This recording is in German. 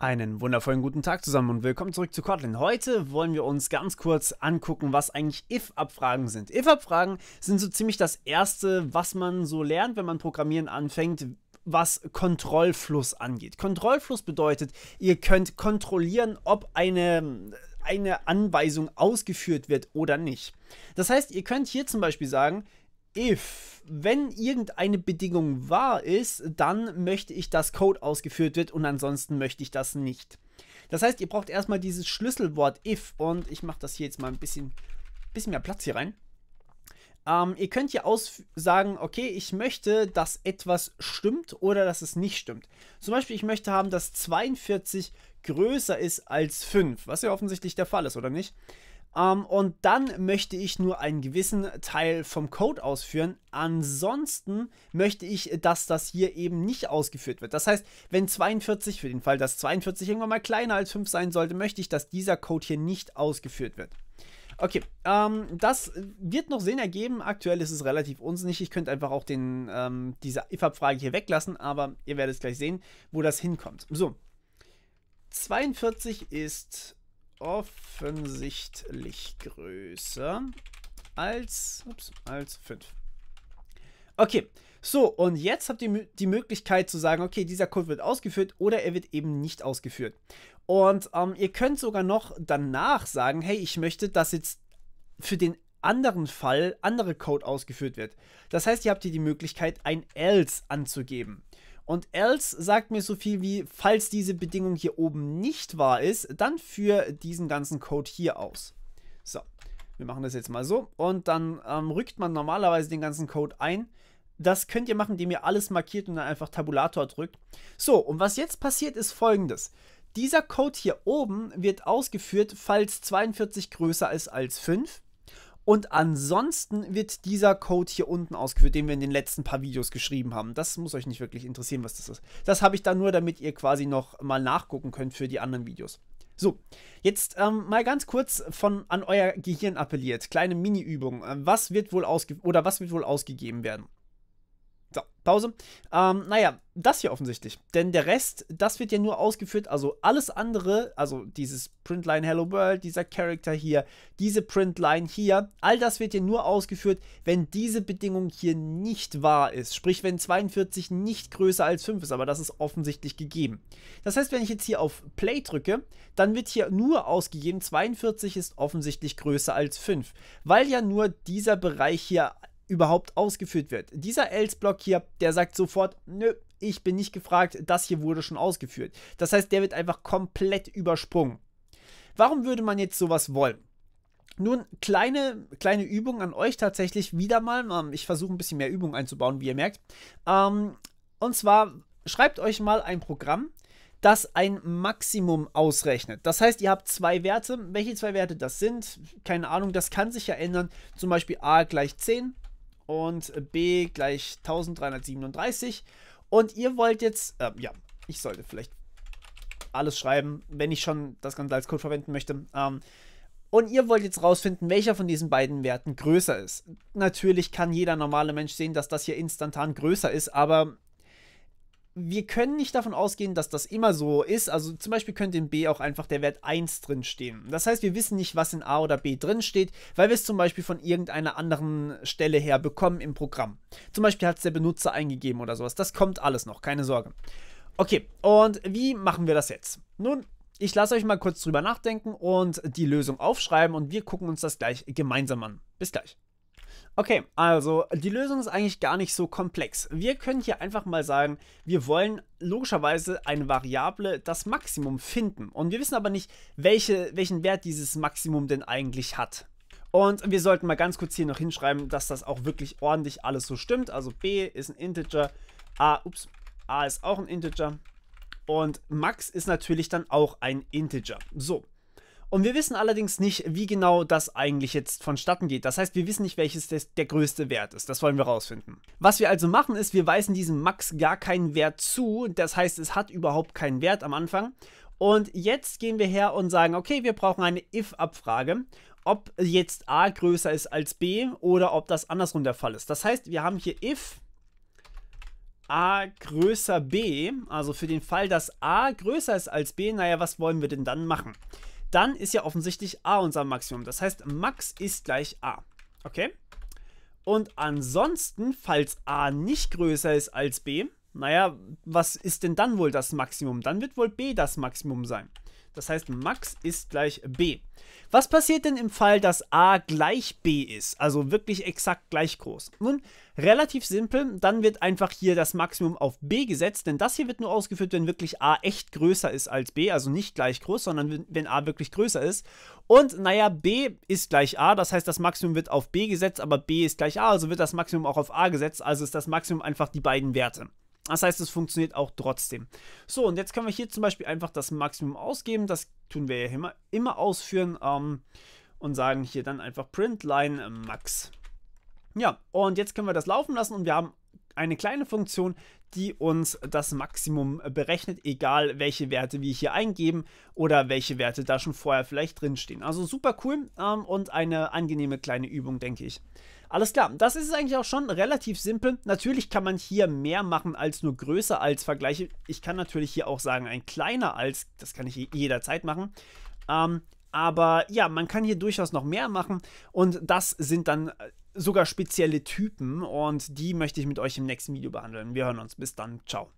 Einen wundervollen guten Tag zusammen und willkommen zurück zu Kotlin. Heute wollen wir uns ganz kurz angucken, was eigentlich if-Abfragen sind. If-Abfragen sind so ziemlich das Erste, was man so lernt, wenn man Programmieren anfängt, was Kontrollfluss angeht. Kontrollfluss bedeutet, ihr könnt kontrollieren, ob eine eine Anweisung ausgeführt wird oder nicht. Das heißt, ihr könnt hier zum Beispiel sagen, if, wenn irgendeine Bedingung wahr ist, dann möchte ich, dass Code ausgeführt wird und ansonsten möchte ich das nicht. Das heißt, ihr braucht erstmal dieses Schlüsselwort if und ich mache das hier jetzt mal ein bisschen, bisschen mehr Platz hier rein. Ähm, ihr könnt hier sagen, okay, ich möchte, dass etwas stimmt oder dass es nicht stimmt. Zum Beispiel, ich möchte haben, dass 42 größer ist als 5, was ja offensichtlich der Fall ist, oder nicht? Ähm, und dann möchte ich nur einen gewissen Teil vom Code ausführen. Ansonsten möchte ich, dass das hier eben nicht ausgeführt wird. Das heißt, wenn 42, für den Fall, dass 42 irgendwann mal kleiner als 5 sein sollte, möchte ich, dass dieser Code hier nicht ausgeführt wird. Okay, ähm, das wird noch Sinn ergeben. Aktuell ist es relativ unsinnig. Ich könnte einfach auch den, ähm, diese if frage hier weglassen, aber ihr werdet es gleich sehen, wo das hinkommt. So, 42 ist offensichtlich größer als, ups, als 5. Okay, so, und jetzt habt ihr die Möglichkeit zu sagen, okay, dieser Code wird ausgeführt oder er wird eben nicht ausgeführt. Und ähm, ihr könnt sogar noch danach sagen, hey, ich möchte, dass jetzt für den anderen Fall andere Code ausgeführt wird. Das heißt, ihr habt hier die Möglichkeit, ein else anzugeben. Und else sagt mir so viel wie, falls diese Bedingung hier oben nicht wahr ist, dann für diesen ganzen Code hier aus. So, wir machen das jetzt mal so und dann ähm, rückt man normalerweise den ganzen Code ein. Das könnt ihr machen, indem ihr alles markiert und dann einfach Tabulator drückt. So, und was jetzt passiert ist folgendes. Dieser Code hier oben wird ausgeführt, falls 42 größer ist als 5 und ansonsten wird dieser Code hier unten ausgeführt, den wir in den letzten paar Videos geschrieben haben. Das muss euch nicht wirklich interessieren, was das ist. Das habe ich da nur, damit ihr quasi noch mal nachgucken könnt für die anderen Videos. So, jetzt ähm, mal ganz kurz von an euer Gehirn appelliert. Kleine Mini-Übung. Äh, was wird wohl ausge oder was wird wohl ausgegeben werden? Pause. Ähm, naja, das hier offensichtlich. Denn der Rest, das wird ja nur ausgeführt. Also alles andere, also dieses Printline Hello World, dieser Character hier, diese Printline hier, all das wird ja nur ausgeführt, wenn diese Bedingung hier nicht wahr ist. Sprich, wenn 42 nicht größer als 5 ist. Aber das ist offensichtlich gegeben. Das heißt, wenn ich jetzt hier auf Play drücke, dann wird hier nur ausgegeben, 42 ist offensichtlich größer als 5. Weil ja nur dieser Bereich hier überhaupt ausgeführt wird. Dieser Else-Block hier, der sagt sofort, nö, ich bin nicht gefragt, das hier wurde schon ausgeführt. Das heißt, der wird einfach komplett übersprungen. Warum würde man jetzt sowas wollen? Nun, kleine, kleine Übung an euch tatsächlich wieder mal. Ähm, ich versuche ein bisschen mehr Übung einzubauen, wie ihr merkt. Ähm, und zwar schreibt euch mal ein Programm, das ein Maximum ausrechnet. Das heißt, ihr habt zwei Werte. Welche zwei Werte das sind, keine Ahnung, das kann sich ja ändern. Zum Beispiel a gleich 10 und B gleich 1337. Und ihr wollt jetzt, äh, ja, ich sollte vielleicht alles schreiben, wenn ich schon das Ganze als Code verwenden möchte. Ähm, und ihr wollt jetzt rausfinden, welcher von diesen beiden Werten größer ist. Natürlich kann jeder normale Mensch sehen, dass das hier instantan größer ist, aber wir können nicht davon ausgehen, dass das immer so ist. Also zum Beispiel könnte in B auch einfach der Wert 1 drinstehen. Das heißt, wir wissen nicht, was in A oder B drinsteht, weil wir es zum Beispiel von irgendeiner anderen Stelle her bekommen im Programm. Zum Beispiel hat es der Benutzer eingegeben oder sowas. Das kommt alles noch, keine Sorge. Okay, und wie machen wir das jetzt? Nun, ich lasse euch mal kurz drüber nachdenken und die Lösung aufschreiben und wir gucken uns das gleich gemeinsam an. Bis gleich. Okay, also die Lösung ist eigentlich gar nicht so komplex. Wir können hier einfach mal sagen, wir wollen logischerweise eine Variable das Maximum finden. Und wir wissen aber nicht, welche, welchen Wert dieses Maximum denn eigentlich hat. Und wir sollten mal ganz kurz hier noch hinschreiben, dass das auch wirklich ordentlich alles so stimmt. Also b ist ein Integer, a, ups, a ist auch ein Integer und max ist natürlich dann auch ein Integer. So, und wir wissen allerdings nicht, wie genau das eigentlich jetzt vonstatten geht. Das heißt, wir wissen nicht, welches der größte Wert ist. Das wollen wir rausfinden. Was wir also machen, ist, wir weisen diesem Max gar keinen Wert zu. Das heißt, es hat überhaupt keinen Wert am Anfang. Und jetzt gehen wir her und sagen, okay, wir brauchen eine if-Abfrage, ob jetzt a größer ist als b oder ob das andersrum der Fall ist. Das heißt, wir haben hier if a größer b, also für den Fall, dass a größer ist als b, naja, was wollen wir denn dann machen? dann ist ja offensichtlich a unser Maximum. Das heißt, max ist gleich a. Okay? Und ansonsten, falls a nicht größer ist als b, naja, was ist denn dann wohl das Maximum? Dann wird wohl b das Maximum sein. Das heißt, Max ist gleich B. Was passiert denn im Fall, dass A gleich B ist, also wirklich exakt gleich groß? Nun, relativ simpel, dann wird einfach hier das Maximum auf B gesetzt, denn das hier wird nur ausgeführt, wenn wirklich A echt größer ist als B, also nicht gleich groß, sondern wenn A wirklich größer ist. Und naja, B ist gleich A, das heißt, das Maximum wird auf B gesetzt, aber B ist gleich A, also wird das Maximum auch auf A gesetzt, also ist das Maximum einfach die beiden Werte. Das heißt, es funktioniert auch trotzdem. So, und jetzt können wir hier zum Beispiel einfach das Maximum ausgeben. Das tun wir ja immer, immer ausführen ähm, und sagen hier dann einfach printline äh, max. Ja, und jetzt können wir das laufen lassen und wir haben eine kleine Funktion, die uns das Maximum berechnet, egal welche Werte wir hier eingeben oder welche Werte da schon vorher vielleicht drinstehen. Also super cool ähm, und eine angenehme kleine Übung, denke ich. Alles klar, das ist es eigentlich auch schon relativ simpel. Natürlich kann man hier mehr machen als nur größer als Vergleiche. Ich kann natürlich hier auch sagen, ein kleiner als, das kann ich jederzeit machen. Ähm, aber ja, man kann hier durchaus noch mehr machen und das sind dann äh, sogar spezielle Typen und die möchte ich mit euch im nächsten Video behandeln. Wir hören uns. Bis dann. Ciao.